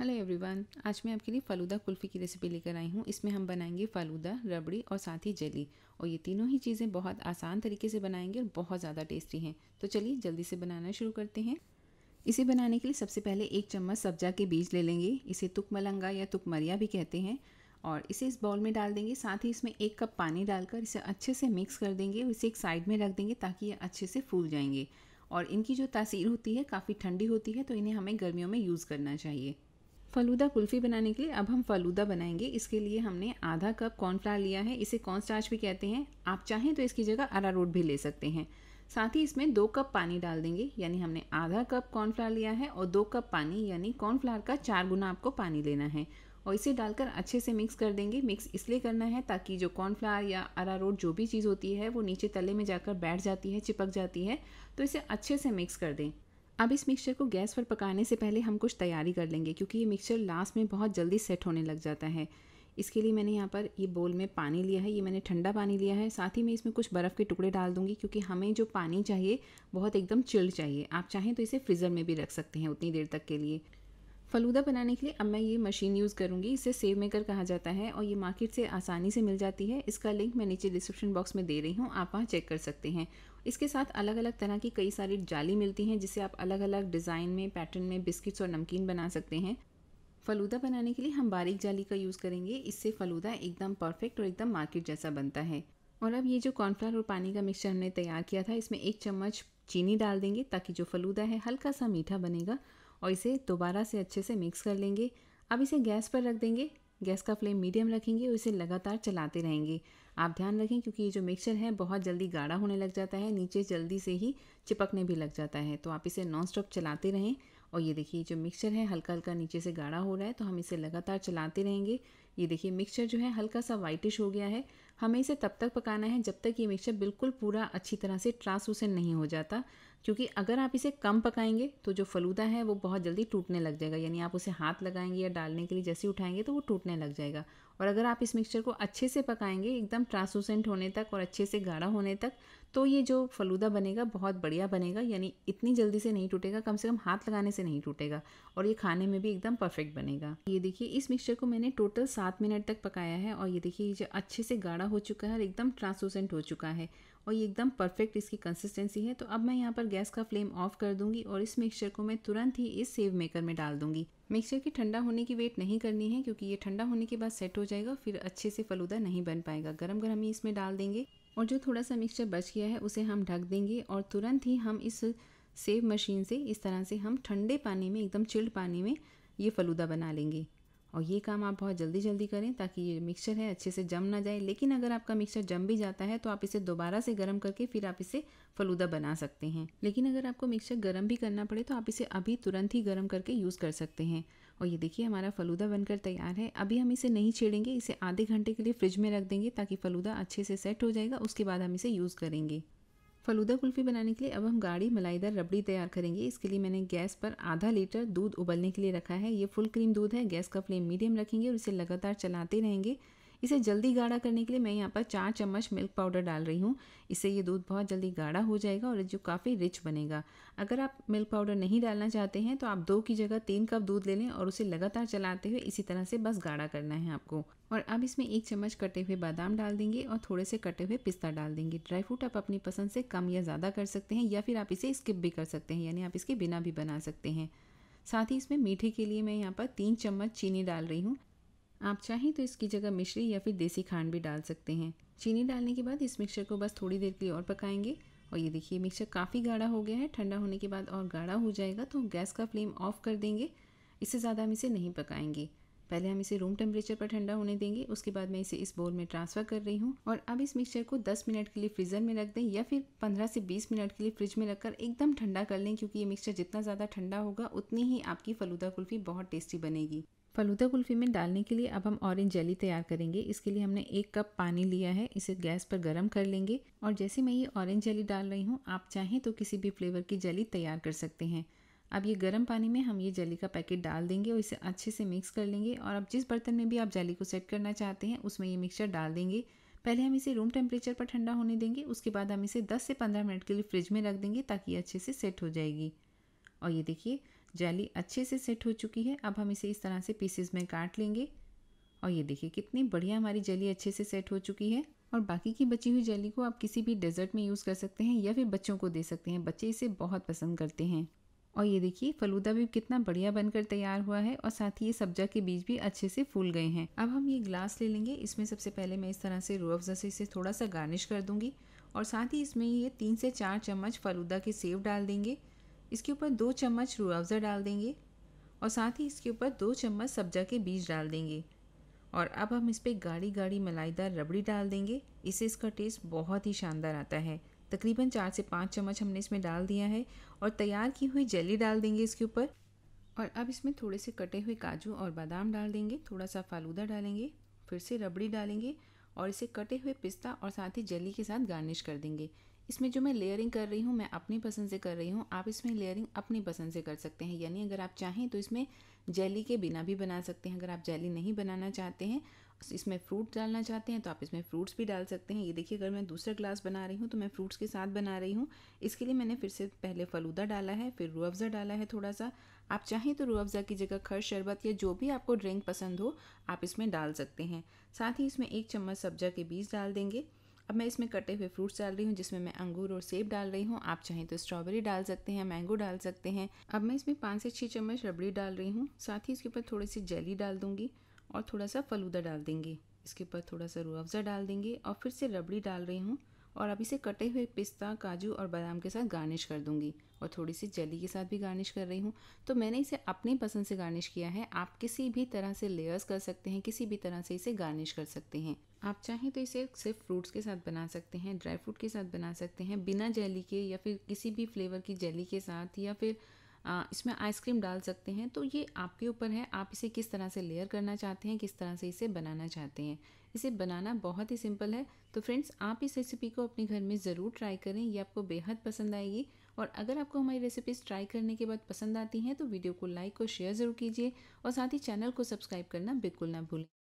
hello everyone आज मैं आपके लिए फालूदा कुल्फ़ी की रेसिपी लेकर आई हूँ इसमें हम बनाएंगे फालूदा रबड़ी और साथ ही जली और ये तीनों ही चीज़ें बहुत आसान तरीके से बनाएंगे और बहुत ज़्यादा टेस्टी हैं तो चलिए जल्दी से बनाना शुरू करते हैं इसे बनाने के लिए सबसे पहले एक चम्मच सब्जा के बीज ले लेंगे इसे तुक मलंगा या तुक मरिया भी कहते हैं और इसे इस बाउल में डाल देंगे साथ ही इसमें एक कप पानी डालकर इसे अच्छे से मिक्स कर देंगे और इसे एक साइड में रख देंगे ताकि ये अच्छे से फूल जाएंगे और इनकी जो तासीर होती है काफ़ी ठंडी होती है तो इन्हें हमें गर्मियों में यूज़ करना चाहिए फलूदा कुल्फ़ी बनाने के लिए अब हम फलूदा बनाएंगे इसके लिए हमने आधा कप कॉर्नफ्लावर लिया है इसे कॉर्न स्टार्च भी कहते हैं आप चाहें तो इसकी जगह अरारोट भी ले सकते हैं साथ ही इसमें दो कप पानी डाल देंगे यानी हमने आधा कप कॉर्नफ्लावर लिया है और दो कप पानी यानी कॉर्नफ्लावर का चार गुना आपको पानी लेना है और इसे डालकर अच्छे से मिक्स कर देंगे मिक्स इसलिए करना है ताकि जो कॉर्नफ्लावर या अरारोट जो भी चीज़ होती है वो नीचे तले में जाकर बैठ जाती है चिपक जाती है तो इसे अच्छे से मिक्स कर दें अब इस मिक्सचर को गैस पर पकाने से पहले हम कुछ तैयारी कर लेंगे क्योंकि ये मिक्सचर लास्ट में बहुत जल्दी सेट होने लग जाता है इसके लिए मैंने यहाँ पर ये बोल में पानी लिया है ये मैंने ठंडा पानी लिया है साथ ही मैं इसमें कुछ बर्फ़ के टुकड़े डाल दूँगी क्योंकि हमें जो पानी चाहिए बहुत एकदम चिल्ड चाहिए आप चाहें तो इसे फ्रीज़र में भी रख सकते हैं उतनी देर तक के लिए फलूदा बनाने के लिए अब मैं ये मशीन यूज़ करूँगी इसे सेव मेकर कहा जाता है और ये मार्केट से आसानी से मिल जाती है इसका लिंक मैं नीचे डिस्क्रिप्शन बॉक्स में दे रही हूँ आप वहाँ चेक कर सकते हैं इसके साथ अलग अलग तरह की कई सारी जाली मिलती हैं जिसे आप अलग अलग डिज़ाइन में पैटर्न में बिस्किट्स और नमकीन बना सकते हैं फलूदा बनाने के लिए हम बारीक जाली का यूज़ करेंगे इससे फलूदा एकदम परफेक्ट और एकदम मार्केट जैसा बनता है और अब ये जो कॉर्नफ्लावर और पानी का मिक्सचर हमने तैयार किया था इसमें एक चम्मच चीनी डाल देंगे ताकि जो फलूदा है हल्का सा मीठा बनेगा और इसे दोबारा से अच्छे से मिक्स कर लेंगे अब इसे गैस पर रख देंगे गैस का फ्लेम मीडियम रखेंगे और इसे लगातार चलाते रहेंगे आप ध्यान रखें क्योंकि ये जो मिक्सचर है बहुत जल्दी गाढ़ा होने लग जाता है नीचे जल्दी से ही चिपकने भी लग जाता है तो आप इसे नॉन स्टॉप चलाते रहें और ये देखिए जो मिक्सचर है हल्का हल्का नीचे से गाढ़ा हो रहा है तो हम इसे लगातार चलाते रहेंगे ये देखिए मिक्सचर जो है हल्का सा वाइटिश हो गया है हमें इसे तब तक पकाना है जब तक ये मिक्सचर बिल्कुल पूरा अच्छी तरह से ट्रांसलूसेंट नहीं हो जाता क्योंकि अगर आप इसे कम पकाएंगे तो जो फलूदा है वो बहुत जल्दी टूटने लग जाएगा यानी आप उसे हाथ लगाएंगे या डालने के लिए जैसे उठाएंगे तो वो टूटने लग जाएगा और अगर आप इस मिक्सचर को अच्छे से पकाएंगे एकदम ट्रांसलूसेंट होने तक और अच्छे से गाढ़ा होने तक तो ये जो फलूदा बनेगा बहुत बढ़िया बनेगा यानी इतनी जल्दी से नहीं टूटेगा कम से कम हाथ लगाने से नहीं टूटेगा और ये खाने में भी एकदम परफेक्ट बनेगा ये देखिए इस मिक्सचर को मैंने टोटल सात मिनट तक पकाया है और ये देखिए ये जो अच्छे से गाढ़ा हो चुका है और एकदम ट्रांसलूसेंट हो चुका है और ये एकदम परफेक्ट इसकी कंसिस्टेंसी है तो अब मैं यहाँ पर गैस का फ्लेम ऑफ कर दूंगी और इस मिक्सचर को मैं तुरंत ही इस सेव मेकर में डाल दूंगी मिक्सचर की ठंडा होने की वेट नहीं करनी है क्योंकि ये ठंडा होने के बाद सेट हो जाएगा फिर अच्छे से फलूदा नहीं बन पाएगा गर्म गर्म ही इसमें डाल देंगे और जो थोड़ा सा मिक्सचर बच गया है उसे हम ढक देंगे और तुरंत ही हम इस सेव मशीन से इस तरह से हम ठंडे पानी में एकदम चिल्ड पानी में ये फलूदा बना लेंगे और ये काम आप बहुत जल्दी जल्दी करें ताकि ये मिक्सचर है अच्छे से जम ना जाए लेकिन अगर आपका मिक्सचर जम भी जाता है तो आप इसे दोबारा से गर्म करके फिर आप इसे फलूदा बना सकते हैं लेकिन अगर आपको मिक्सचर गर्म भी करना पड़े तो आप इसे अभी तुरंत ही गर्म करके यूज़ कर सकते हैं और ये देखिए हमारा फलूदा बनकर तैयार है अभी हम इसे नहीं छेड़ेंगे इसे आधे घंटे के लिए फ्रिज में रख देंगे ताकि फलूदा अच्छे से सेट हो जाएगा उसके बाद हम इसे यूज़ करेंगे फलूदा कुल्फ़ी बनाने के लिए अब हम गाढ़ी मलाईदार रबड़ी तैयार करेंगे इसके लिए मैंने गैस पर आधा लीटर दूध उबलने के लिए रखा है ये फुल क्रीम दूध है गैस का फ्लेम मीडियम रखेंगे और इसे लगातार चलाते रहेंगे इसे जल्दी गाढ़ा करने के लिए मैं यहाँ पर चार चम्मच मिल्क पाउडर डाल रही हूँ इससे ये दूध बहुत जल्दी गाढ़ा हो जाएगा और जो काफ़ी रिच बनेगा अगर आप मिल्क पाउडर नहीं डालना चाहते हैं तो आप दो की जगह तीन कप दूध ले लें और उसे लगातार चलाते हुए इसी तरह से बस गाढ़ा करना है आपको और अब इसमें एक चम्मच कटे हुए बादाम डाल देंगे और थोड़े से कटे हुए पिस्ता डाल देंगे ड्राई फ्रूट आप अपनी पसंद से कम या ज़्यादा कर सकते हैं या फिर आप इसे स्किप भी कर सकते हैं यानी आप इसके बिना भी बना सकते हैं साथ ही इसमें मीठे के लिए मैं यहाँ पर तीन चम्मच चीनी डाल रही हूँ आप चाहें तो इसकी जगह मिश्री या फिर देसी खांड भी डाल सकते हैं चीनी डालने के बाद इस मिक्सचर को बस थोड़ी देर के लिए और पकाएंगे और ये देखिए मिक्सचर काफ़ी गाढ़ा हो गया है ठंडा होने के बाद और गाढ़ा हो जाएगा तो हम गैस का फ्लेम ऑफ कर देंगे इससे ज़्यादा हम इसे नहीं पकाएंगे पहले हम इसे रूम टेम्परेचर पर ठंडा होने देंगे उसके बाद मैं इसे इस बोल में ट्रांसफ़र कर रही हूँ और अब इस मिक्सचर को 10 मिनट के लिए फ्रीज़र में रख दें या फिर 15 से 20 मिनट के लिए फ्रिज में रखकर एकदम ठंडा कर लें क्योंकि ये मिक्सचर जितना ज़्यादा ठंडा होगा उतनी ही आपकी फलूदा कुल्फ़ी बहुत टेस्टी बनेगी फलूदा कुल्फ़ी में डालने के लिए अब हम ऑरेंज जेली तैयार करेंगे इसके लिए हमने एक कप पानी लिया है इसे गैस पर गर्म कर लेंगे और जैसे मैं ये ऑरेंज जेली डाल रही हूँ आप चाहें तो किसी भी फ्लेवर की जेली तैयार कर सकते हैं अब ये गर्म पानी में हम ये जेली का पैकेट डाल देंगे और इसे अच्छे से मिक्स कर लेंगे और अब जिस बर्तन में भी आप जेली को सेट करना चाहते हैं उसमें ये मिक्सचर डाल देंगे पहले हम इसे रूम टेम्परेचर पर ठंडा होने देंगे उसके बाद हम इसे 10 से 15 मिनट के लिए फ्रिज में रख देंगे ताकि ये अच्छे से सेट हो जाएगी और ये देखिए जाली अच्छे से सेट हो चुकी है अब हम इसे इस तरह से पीसेस में काट लेंगे और ये देखिए कितनी बढ़िया हमारी जली अच्छे से सेट हो चुकी है और बाकी की बची हुई जली को आप किसी भी डेजर्ट में यूज़ कर सकते हैं या फिर बच्चों को दे सकते हैं बच्चे इसे बहुत पसंद करते हैं और ये देखिए फलूदा भी कितना बढ़िया बनकर तैयार हुआ है और साथ ही ये सब्जा के बीज भी अच्छे से फूल गए हैं अब हम ये ग्लास ले लेंगे इसमें सबसे पहले मैं इस तरह से रू अफजा से इसे थोड़ा सा गार्निश कर दूंगी और साथ ही इसमें ये तीन से चार चम्मच फलूदा के सेव डाल देंगे इसके ऊपर दो चम्मच रू अफ़ज़ा डाल देंगे और साथ ही इसके ऊपर दो चम्मच सब्जा के बीज डाल देंगे और अब हम इस पर गाढ़ी गाढ़ी मलाईदार रबड़ी डाल देंगे इससे इसका टेस्ट बहुत ही शानदार आता है तकरीबन चार से पाँच चम्मच हमने इसमें डाल दिया है और तैयार की हुई जेली डाल देंगे इसके ऊपर और अब इसमें थोड़े से कटे हुए काजू और बादाम डाल देंगे थोड़ा सा फालूदा डालेंगे फिर से रबड़ी डालेंगे और इसे कटे हुए पिस्ता और साथ ही जेली के साथ गार्निश कर देंगे इसमें जो मैं लेयरिंग कर रही हूँ मैं अपनी पसंद से कर रही हूँ आप इसमें लेयरिंग अपनी पसंद से कर सकते हैं यानी अगर आप चाहें तो इसमें जेली के बिना भी बना सकते हैं अगर आप जेली नहीं बनाना चाहते हैं इसमें फ्रूट डालना चाहते हैं तो आप इसमें फ्रूट्स भी डाल सकते हैं ये देखिए अगर मैं दूसरा ग्लास बना रही हूँ तो मैं फ्रूट्स के साथ बना रही हूँ इसके लिए मैंने फिर से पहले फलूदा डाला है फिर रू अफ़ज़ा डाला है थोड़ा सा आप चाहें तो रू की जगह खर शरबत या जो भी आपको ड्रिंक पसंद हो आप इसमें डाल सकते हैं साथ ही इसमें एक चम्मच सब्जा के बीज डाल देंगे अब मैं इसमें कटे हुए फ्रूट्स डाल रही हूँ जिसमें मैं अंगूर और सेब डाल रही हूँ आप चाहें तो स्ट्रॉबेरी डाल सकते हैं मैंगो डाल सकते हैं अब मैं इसमें पाँच से छः चम्मच रबड़ी डाल रही हूँ साथ ही इसके ऊपर थोड़ी सी जेली डाल दूँगी और थोड़ा सा फलूदा डाल देंगे इसके ऊपर थोड़ा सा अफजा डाल देंगे और फिर से रबड़ी डाल रही हूँ और अब इसे कटे हुए पिस्ता काजू और बादाम के साथ गार्निश कर दूंगी और थोड़ी सी जली के साथ भी गार्निश कर रही हूँ तो मैंने इसे अपनी पसंद से गार्निश किया है आप किसी भी तरह से लेयर्स कर सकते हैं किसी भी तरह से इसे गार्निश कर सकते हैं आप चाहें तो इसे सिर्फ फ्रूट्स के साथ बना सकते हैं ड्राई फ्रूट के साथ बना सकते हैं बिना जेली के या फिर किसी भी फ्लेवर की जेली के साथ या फिर इसमें आइसक्रीम डाल सकते हैं तो ये आपके ऊपर है आप इसे किस तरह से लेयर करना चाहते हैं किस तरह से इसे बनाना चाहते हैं इसे बनाना बहुत ही सिंपल है तो फ्रेंड्स आप इस रेसिपी को अपने घर में ज़रूर ट्राई करें ये आपको बेहद पसंद आएगी और अगर आपको हमारी रेसिपीज़ ट्राई करने के बाद पसंद आती हैं तो वीडियो को लाइक और शेयर ज़रूर कीजिए और साथ ही चैनल को सब्सक्राइब करना बिल्कुल ना भूलें